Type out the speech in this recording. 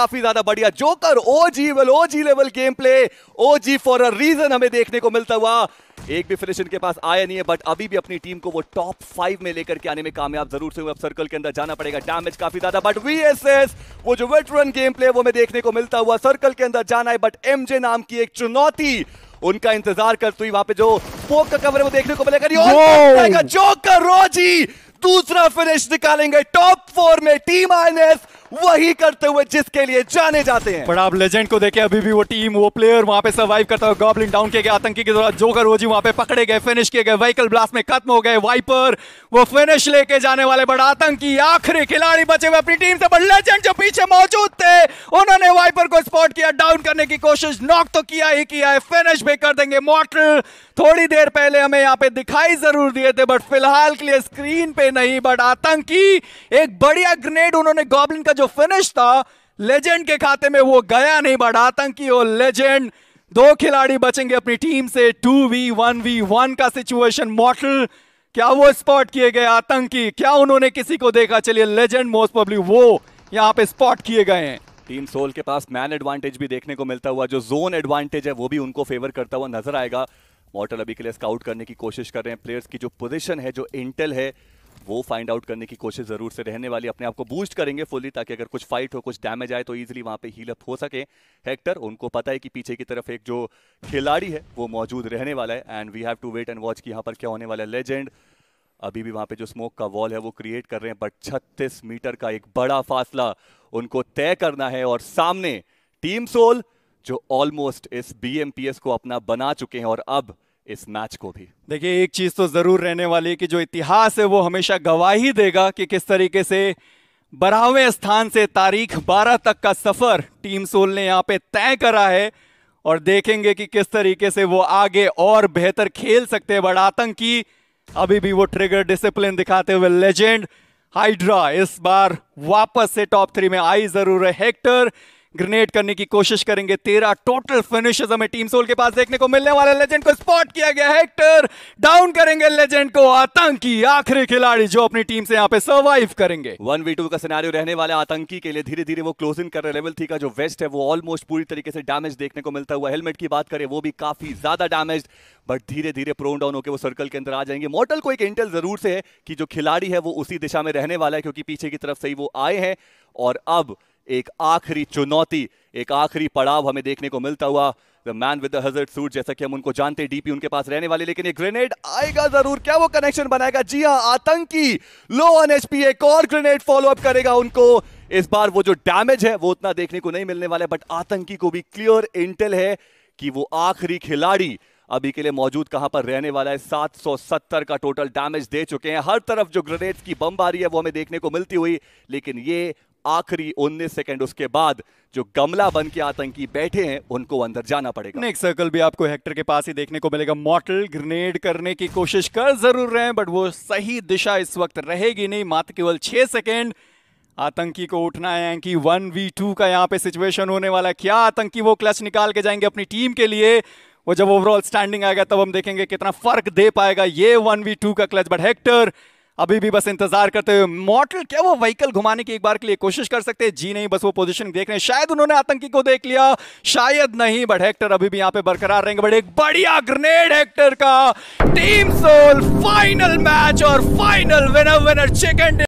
काफी ज्यादा बढ़िया जोकर ओ ओजी वेल जी level game play OG for a reason हमें देखने को मिलता हुआ एक भी फिनिश इनके पास आया नहीं है बट अभी भी अपनी टीम को वो टॉप फाइव में लेकर के आने में कामयाब जरूर से हुए अब सर्कल के अंदर जाना पड़ेगा डैमेज काफी ज्यादा बट वीएसएस वो जो वेटरन गेम प्ले वो हमें देखने को मिलता हुआ सर्कल के अंदर जाना है बट एमजे नाम की एक चुनौती उनका इंतजार करती हुई वहां पे जो पोक का कवर है वो देखने को मिलेगा जोकर रोजी दूसरा फिनिश निकालेंगे टॉप फोर में टीम आईएनएस वही करते हुए जिसके लिए जाने जाते हैं बड़ा आप लेजेंड को देखे अभी भी वो टीम वो प्लेयर वहां पे सर्वाइव करता हुआ गॉबलिन डाउन किए गए आतंकी के द्वारा जोकर रोजी वहां पे पकड़े गए फिनिश किए गए व्हीकल ब्लास्ट में खत्म हो गए वाइपर वो फिनिश लेके जाने वाले बड़ा आतंकी आखिरी खिलाड़ी बचे हुए अपनी टीम से बट लेजेंड जो पीछे मौजूद थे उन्होंने वाइपर को स्पॉट किया डाउन करने की कोशिश नॉक तो किया ही किया है फिनिश भी कर देंगे मॉटल थोड़ी देर पहले हमें यहाँ पे दिखाई जरूर दिए थे बट फिलहाल के लिए स्क्रीन पे नहीं बट आतंकी एक बढ़िया ग्रेनेड उन्होंने गॉबलिन का जो फिनिश था लेजेंड के खाते में वो गया नहीं बट आतंकी और लेजेंड दो खिलाड़ी बचेंगे अपनी टीम से two v one v one का सिचुएशन मॉडल क्या वो स्पॉट किए गए आतंकी क्या उन्होंने किसी को देखा चलिए लेजेंड मोस्ट पब्लिक वो यहाँ पे स्पॉट किए गए हैं टीम सोल के पास मैन एडवांटेज भी देखने को मिलता हुआ जो जोन एडवांटेज है वो भी उनको फेवर करता हुआ नजर आएगा मॉर्टल अभी के लिए स्काउट करने की कोशिश कर रहे हैं प्लेयर्स की जो पोजिशन है जो इंटेल है वो फाइंड आउट करने की कोशिश जरूर से रहने वाली अपने आप को बूस्ट करेंगे फुली ताकि अगर कुछ फाइट हो कुछ डैमेज आए तो इजीली वहां पे हील अप हो सके हेक्टर उनको पता है कि पीछे की तरफ एक जो खिलाड़ी है वो मौजूद रहने वाला है and we have to wait and watch कि यहां पर क्या होने वाला है लेजेंड अभी भी वहां पे जो स्मोक का वॉल है वो क्रिएट कर रहे हैं बट छत्तीस मीटर का एक बड़ा फासला उनको तय करना है और सामने टीम सोल जो ऑलमोस्ट इस बी को अपना बना चुके हैं और अब इस मैच को भी देखिए एक चीज तो जरूर रहने वाली है कि जो इतिहास है वो हमेशा गवाही देगा कि किस तरीके से बारहवें स्थान से तारीख 12 तक का सफर टीम सोल ने यहाँ पे तय करा है और देखेंगे कि किस तरीके से वो आगे और बेहतर खेल सकते हैं बड़ा आतंकी अभी भी वो ट्रिगर डिसिप्लिन दिखाते हुए लेजेंड हाइड्रा इस बार वापस से टॉप थ्री में आई जरूर है हेक्टर ग्रेनेड करने की कोशिश करेंगे तेरह टोटल फिनिशेस हमें टीम सोल के पास देखने को मिलने वाले लेजेंड को स्पॉट किया गया हेक्टर डाउन करेंगे लेजेंड को आतंकी आखिरी खिलाड़ी जो अपनी टीम से यहाँ पे सर्वाइव करेंगे वन वी टू का सिनारियो रहने वाले आतंकी के लिए धीरे धीरे वो क्लोजिंग कर रहे लेवल थी का जो वेस्ट है वो ऑलमोस्ट पूरी तरीके से डैमेज देखने को मिलता हुआ हेलमेट की बात करें वो भी काफी ज्यादा डैमेज बट धीरे धीरे प्रोन डाउन होकर वो सर्कल के अंदर आ जाएंगे मॉडल को एक इंटेल जरूर से है कि जो खिलाड़ी है वो उसी दिशा में रहने वाला है क्योंकि पीछे की तरफ से ही वो आए हैं और अब एक आखिरी चुनौती एक आखिरी पड़ाव हमें देखने को मिलता हुआ the man with hazard suit जैसा कि हम उनको जानते हैं डीपी उनके पास रहने वाले लेकिन ये ग्रेनेड आएगा जरूर क्या वो कनेक्शन बनाएगा जी हाँ आतंकी लो ऑन एचपी एक और ग्रेनेड फॉलो अप करेगा उनको इस बार वो जो डैमेज है वो उतना देखने को नहीं मिलने वाला है बट आतंकी को भी क्लियर इंटेल है कि वो आखिरी खिलाड़ी अभी के लिए मौजूद कहां पर रहने वाला है 770 का टोटल डैमेज दे चुके हैं हर तरफ जो ग्रेनेड की बमबारी है वो हमें देखने को मिलती हुई लेकिन ये आखिरी उन्नीस सेकंड उसके बाद जो गमला बन के आतंकी बैठे हैं उनको अंदर जाना पड़ेगा नेक्स्ट सर्कल भी आपको हेक्टर के पास ही देखने को मिलेगा मॉटल ग्रेनेड करने की कोशिश कर जरूर रहे हैं बट वो सही दिशा इस वक्त रहेगी नहीं मात्र केवल छह सेकेंड आतंकी को उठना है कि वन वी टू का यहाँ पे सिचुएशन होने वाला है क्या आतंकी वो क्लच निकाल के जाएंगे अपनी टीम के लिए वो जब ओवरऑल स्टैंडिंग आएगा तब हम देखेंगे कितना फर्क दे पाएगा ये वन वी टू का क्लच बट हेक्टर अभी भी बस इंतजार करते हुए मॉटल क्या वो व्हीकल घुमाने की एक बार के लिए कोशिश कर सकते हैं जी नहीं बस वो पोजीशन देख रहे हैं शायद उन्होंने आतंकी को देख लिया शायद नहीं बट हेक्टर अभी भी यहां पे बरकरार रहेंगे बट एक बढ़िया ग्रेनेड हेक्टर का टीम सोल फाइनल मैच और फाइनल विनर विनर चिकन